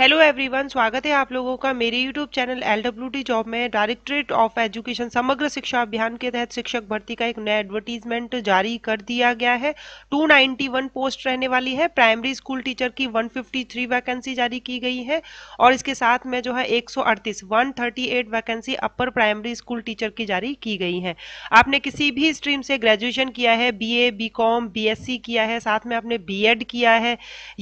hello everyone स्वागत है आप लोगों का मेरे यूट्यूब चैनल एल जॉब में directorate of education Samagra Shiksha अभियान के तहत शिक्षक भर्ती का एक नया एडवर्टीजमेंट जारी कर दिया गया है 291 पोस्ट रहने वाली है प्राइमरी स्कूल टीचर की 153 वैकेंसी जारी की गई है और इसके साथ में जो है एक सौ vacancy upper primary school teacher की जारी की गई है आपने किसी भी स्ट्रीम से ग्रेजुएशन किया है बी ए किया है साथ में आपने बी किया है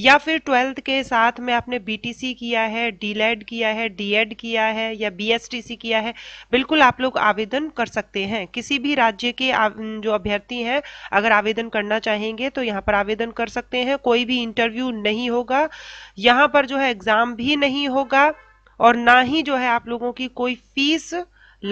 या फिर ट्वेल्थ के साथ में आपने बी सी किया है डीलेड e किया है डीएड e किया है या बीएसटीसी किया है बिल्कुल आप लोग आवेदन कर सकते हैं किसी भी राज्य के जो अभ्यर्थी हैं अगर आवेदन करना चाहेंगे तो यहाँ पर आवेदन कर सकते हैं कोई भी इंटरव्यू नहीं होगा यहाँ पर जो है एग्जाम भी नहीं होगा और ना ही जो है आप लोगों की कोई फीस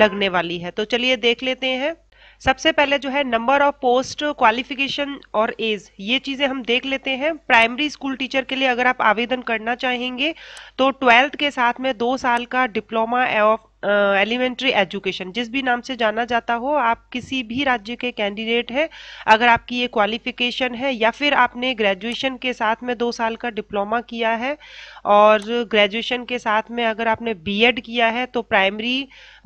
लगने वाली है तो चलिए देख लेते हैं सबसे पहले जो है नंबर ऑफ पोस्ट क्वालिफिकेशन और एज ये चीज़ें हम देख लेते हैं प्राइमरी स्कूल टीचर के लिए अगर आप आवेदन करना चाहेंगे तो ट्वेल्थ के साथ में दो साल का डिप्लोमा ऑफ एलिमेंट्री एजुकेशन जिस भी नाम से जाना जाता हो आप किसी भी राज्य के कैंडिडेट हैं अगर आपकी ये क्वालिफिकेशन है या फिर आपने ग्रेजुएशन के साथ में दो साल का डिप्लोमा किया है और ग्रेजुएशन के साथ में अगर आपने बीएड किया है तो प्राइमरी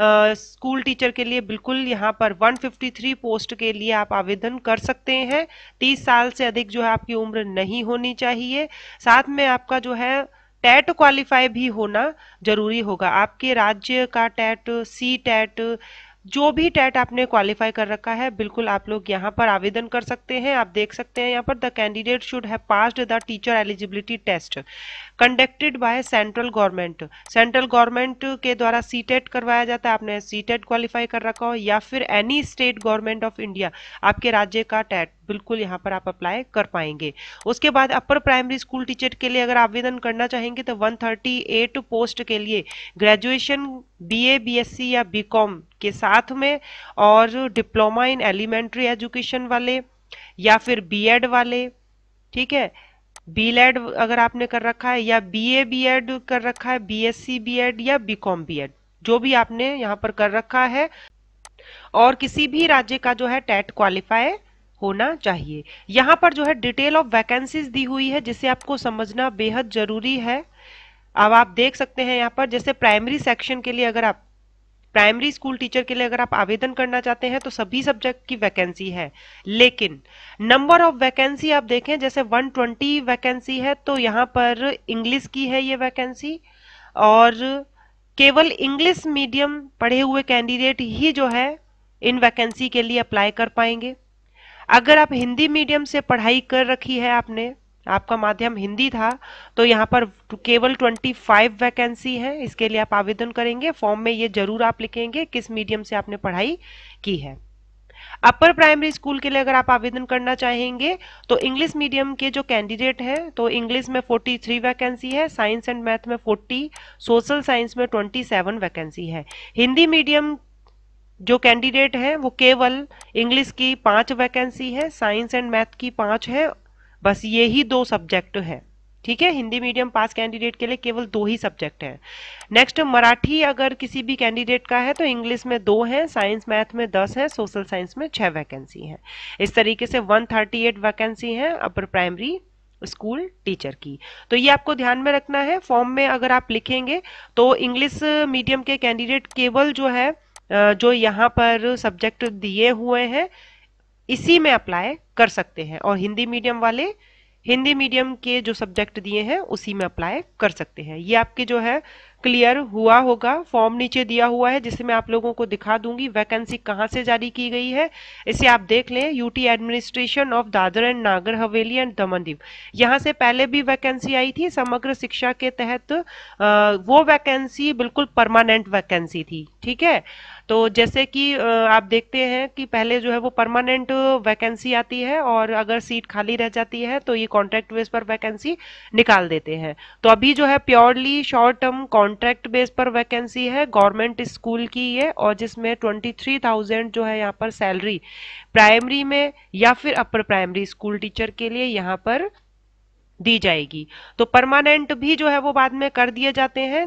स्कूल टीचर के लिए बिल्कुल यहाँ पर 153 पोस्ट के लिए आप आवेदन कर सकते हैं तीस साल से अधिक जो है आपकी उम्र नहीं होनी चाहिए साथ में आपका जो है टैट क्वालिफाई भी होना जरूरी होगा आपके राज्य का टैट सी टैट जो भी टैट आपने क्वालिफाई कर रखा है बिल्कुल आप लोग यहाँ पर आवेदन कर सकते हैं आप देख सकते हैं यहाँ पर the candidate should have passed the teacher eligibility test conducted by central government central government के द्वारा सी टेट करवाया जाता है आपने सी टेट क्वालिफाई कर रखा हो या फिर any state government of India आपके राज्य का टैट बिल्कुल यहाँ पर आप अप्लाई कर पाएंगे उसके बाद अपर प्राइमरी स्कूल टीचर के लिए अगर आवेदन करना चाहेंगे तो 138 पोस्ट के लिए ग्रेजुएशन बीए बीएससी या बीकॉम के साथ में और डिप्लोमा इन एलिमेंट्री एजुकेशन वाले या फिर बीएड वाले ठीक है बी लेड अगर आपने कर रखा है या बीए बीएड कर रखा है बीएससी बीएड या बीकॉम बीएड जो भी आपने यहाँ पर कर रखा है और किसी भी राज्य का जो है टेट क्वालिफाई होना चाहिए यहाँ पर जो है डिटेल ऑफ वैकेंसीज दी हुई है जिसे आपको समझना बेहद जरूरी है अब आप देख सकते हैं यहाँ पर जैसे प्राइमरी सेक्शन के लिए अगर आप प्राइमरी स्कूल टीचर के लिए अगर आप आवेदन करना चाहते हैं तो सभी सब्जेक्ट की वैकेंसी है लेकिन नंबर ऑफ वैकेंसी आप देखें जैसे 120 वैकेंसी है तो यहाँ पर इंग्लिश की है ये वैकेंसी और केवल इंग्लिश मीडियम पढ़े हुए कैंडिडेट ही जो है इन वैकेंसी के लिए अप्लाई कर पाएंगे अगर आप हिंदी मीडियम से पढ़ाई कर रखी है आपने आपका माध्यम हिंदी था तो यहाँ पर केवल 25 वैकेंसी है इसके लिए आप आवेदन करेंगे फॉर्म में ये जरूर आप लिखेंगे किस मीडियम से आपने पढ़ाई की है अपर प्राइमरी स्कूल के लिए अगर आप आवेदन करना चाहेंगे तो इंग्लिश मीडियम के जो कैंडिडेट हैं तो इंग्लिश में 43 वैकेंसी है साइंस एंड मैथ में 40 सोशल साइंस में 27 वैकेंसी है हिंदी मीडियम जो कैंडिडेट हैं वो केवल इंग्लिश की पांच वैकेंसी है साइंस एंड मैथ की पांच है बस ये ही दो सब्जेक्ट है ठीक है हिंदी मीडियम पास कैंडिडेट के लिए केवल दो ही सब्जेक्ट हैं नेक्स्ट मराठी अगर किसी भी कैंडिडेट का है तो इंग्लिश में दो हैं साइंस मैथ में दस हैं सोशल साइंस में छः वैकेंसी हैं इस तरीके से 138 वैकेंसी हैं अपर प्राइमरी स्कूल टीचर की तो ये आपको ध्यान में रखना है फॉर्म में अगर आप लिखेंगे तो इंग्लिश मीडियम के कैंडिडेट केवल जो है जो यहाँ पर सब्जेक्ट दिए हुए हैं इसी में अप्लाई कर सकते हैं और हिंदी मीडियम वाले हिंदी मीडियम के जो सब्जेक्ट दिए हैं उसी में अप्लाई कर सकते हैं ये आपके जो है क्लियर हुआ होगा फॉर्म नीचे दिया हुआ है जिसे मैं आप लोगों को दिखा दूंगी वैकेंसी कहाँ से जारी की गई है इसे आप देख लें UT administration of Dadra and Nagar Haveli and Damandeep यहाँ से पहले भी वैकेंसी आई थी समग्र शिक्षा के तहत आ, वो वैकेंसी बिल्कुल परमानेंट वैकेंसी थी ठीक है तो जैसे कि आप देखते हैं कि पहले जो है वो परमानेंट वैकेंसी आती है और अगर सीट खाली रह जाती है तो ये कॉन्ट्रैक्ट बेस पर वैकेंसी निकाल देते हैं तो अभी जो है purely short term contract base पर वैकेंसी है गवर्नमेंट स्कूल की ये और जिसमें ट्वेंटी थ्री थाउजेंड जो है यहाँ पर सैलरी प्राइमरी में या फिर अपर प्राइमरी स्कूल टीचर के लिए यहाँ पर दी जाएगी तो परमानेंट भी जो है वो बाद में कर दिए जाते हैं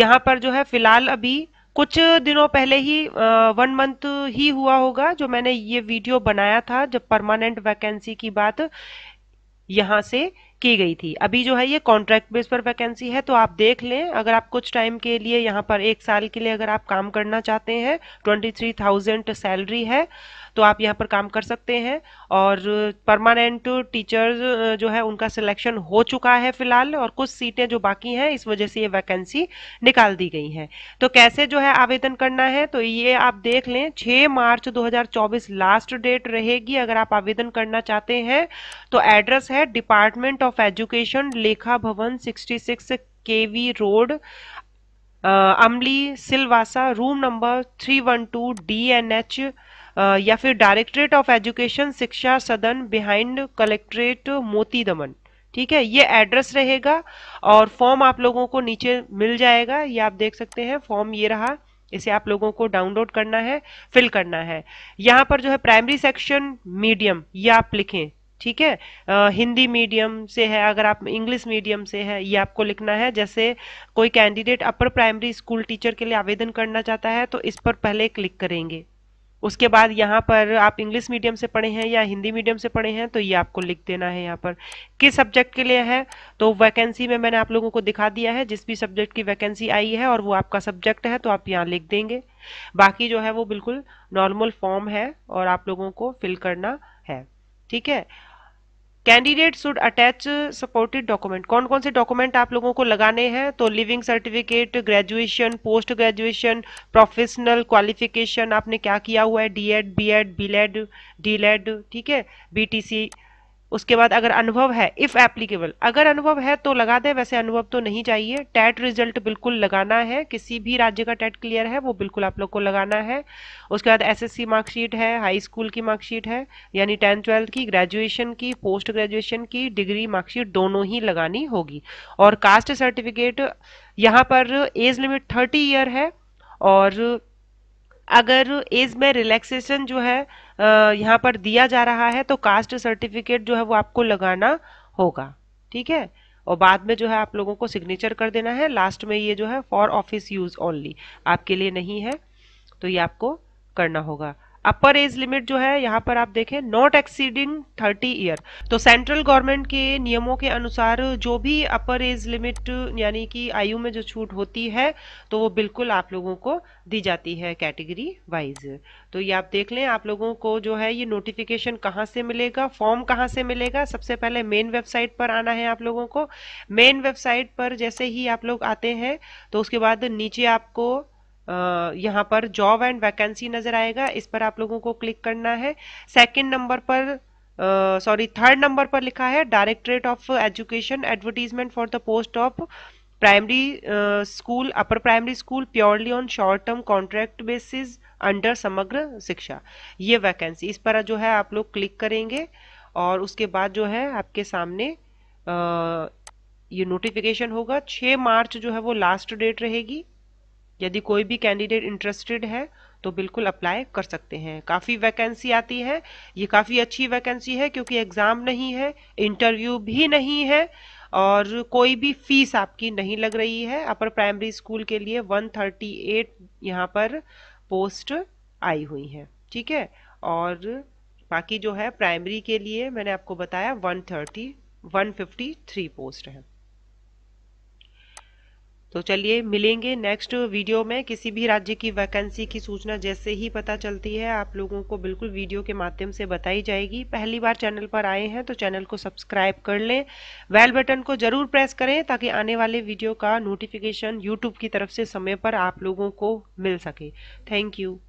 यहाँ पर जो है फिलहाल अभी कुछ दिनों पहले ही वन मंथ ही हुआ होगा जो मैंने ये वीडियो बनाया था जब परमानेंट वैकेंसी की बात यहाँ से की गई थी अभी जो है ये कॉन्ट्रैक्ट बेस पर वैकेंसी है तो आप देख लें अगर आप कुछ टाइम के लिए यहाँ पर एक साल के लिए अगर आप काम करना चाहते हैं ट्वेंटी थ्री थाउजेंड सैलरी है तो आप यहाँ पर काम कर सकते हैं और परमानेंट टीचर्स जो है उनका सिलेक्शन हो चुका है फिलहाल और कुछ सीटें जो बाकी हैं इस वजह से ये वैकेंसी निकाल दी गई हैं तो कैसे जो है आवेदन करना है तो ये आप देख लें 6 मार्च 2024 लास्ट डेट रहेगी अगर आप आवेदन करना चाहते हैं तो एड्रेस है डिपार्टमेंट ऑफ एजुकेशन लेखा भवन 66 केवी रोड अमली सिलवासा रूम नंबर 312 डीएनएच या फिर डायरेक्टरेट ऑफ एजुकेशन शिक्षा सदन बिहाइंड कलेक्ट्रेट मोती दमन ठीक है ये एड्रेस रहेगा और फॉर्म आप लोगों को नीचे मिल जाएगा ये आप देख सकते हैं फॉर्म ये रहा इसे आप लोगों को डाउनलोड करना है फिल करना है यहाँ पर जो है प्राइमरी सेक्शन मीडियम ये आप लिखें ठीक है हिंदी मीडियम से है अगर आप इंग्लिश मीडियम से है ये आपको लिखना है जैसे कोई candidate upper primary school teacher के लिए आवेदन करना चाहता है तो इस पर पहले क्लिक करेंगे उसके बाद यहाँ पर आप इंग्लिश मीडियम से पढ़े हैं या हिंदी मीडियम से पढ़े हैं तो ये आपको लिख देना है यहाँ पर किस सब्जेक्ट के लिए है तो वैकेंसी में मैंने आप लोगों को दिखा दिया है जिस भी सब्जेक्ट की वैकेंसी आई है और वो आपका सब्जेक्ट है तो आप यहाँ लिख देंगे बाकी जो है वो बिल्कुल नॉर्मल फॉर्म है और आप लोगों को फिल करना है ठीक है candidate should attach supported document कौन कौन से डॉक्यूमेंट आप लोगों को लगाने हैं तो living certificate graduation post graduation professional qualification आपने क्या किया हुआ है D Ed B Ed B L Ed D L Ed ठीक है बी टी सी उसके बाद अगर अनुभव है इफ एप्लीकेबल अगर अनुभव है तो लगा दे वैसे अनुभव तो नहीं चाहिए टेट रिजल्ट बिल्कुल लगाना है किसी भी राज्य का टेट क्लियर है वो बिल्कुल आप लोग को लगाना है उसके बाद एसएससी मार्कशीट है हाई स्कूल की मार्कशीट है यानी टेंथ ट्वेल्थ की ग्रेजुएशन की पोस्ट ग्रेजुएशन की डिग्री मार्कशीट दोनों ही लगानी होगी और कास्ट सर्टिफिकेट यहाँ पर एज लिमिट थर्टी ईयर है और अगर एज में रिलैक्सेशन जो है यहाँ पर दिया जा रहा है तो कास्ट सर्टिफिकेट जो है वो आपको लगाना होगा ठीक है और बाद में जो है आप लोगों को सिग्नेचर कर देना है लास्ट में ये जो है फॉर ऑफिस यूज ओनली आपके लिए नहीं है तो ये आपको करना होगा अपर एज लिमिट जो है यहाँ पर आप देखें नॉट एक्सीडिंग 30 ईयर तो सेंट्रल गवर्नमेंट के नियमों के अनुसार जो भी अपर एज लिमिट यानी कि आयु में जो छूट होती है तो वो बिल्कुल आप लोगों को दी जाती है कैटेगरी वाइज तो ये आप देख लें आप लोगों को जो है ये नोटिफिकेशन कहाँ से मिलेगा फॉर्म कहाँ से मिलेगा सबसे पहले मेन वेबसाइट पर आना है आप लोगों को मेन वेबसाइट पर जैसे ही आप लोग आते हैं तो उसके बाद नीचे आपको यहाँ पर जॉब एंड वैकेंसी नजर आएगा इस पर आप लोगों को क्लिक करना है सेकेंड नंबर पर सॉरी थर्ड नंबर पर लिखा है directorate of education advertisement for the post of primary school upper primary school purely on short term contract basis under Samagra Shiksha ये वैकेंसी इस पर जो है आप लोग क्लिक करेंगे और उसके बाद जो है आपके सामने आ, ये नोटिफिकेशन होगा 6 मार्च जो है वो लास्ट डेट रहेगी यदि कोई भी कैंडिडेट इंटरेस्टेड है तो बिल्कुल अप्लाई कर सकते हैं काफ़ी वैकेंसी आती है ये काफ़ी अच्छी वैकेंसी है क्योंकि एग्ज़ाम नहीं है इंटरव्यू भी नहीं है और कोई भी फीस आपकी नहीं लग रही है अपर प्राइमरी स्कूल के लिए 138 थर्टी यहाँ पर पोस्ट आई हुई हैं ठीक है और बाकी जो है प्राइमरी के लिए मैंने आपको बताया 130 153 पोस्ट है तो चलिए मिलेंगे नेक्स्ट वीडियो में किसी भी राज्य की वैकेंसी की सूचना जैसे ही पता चलती है आप लोगों को बिल्कुल वीडियो के माध्यम से बताई जाएगी पहली बार चैनल पर आए हैं तो चैनल को सब्सक्राइब कर लें बेल बटन को जरूर प्रेस करें ताकि आने वाले वीडियो का नोटिफिकेशन यूट्यूब की तरफ से समय पर आप लोगों को मिल सके थैंक यू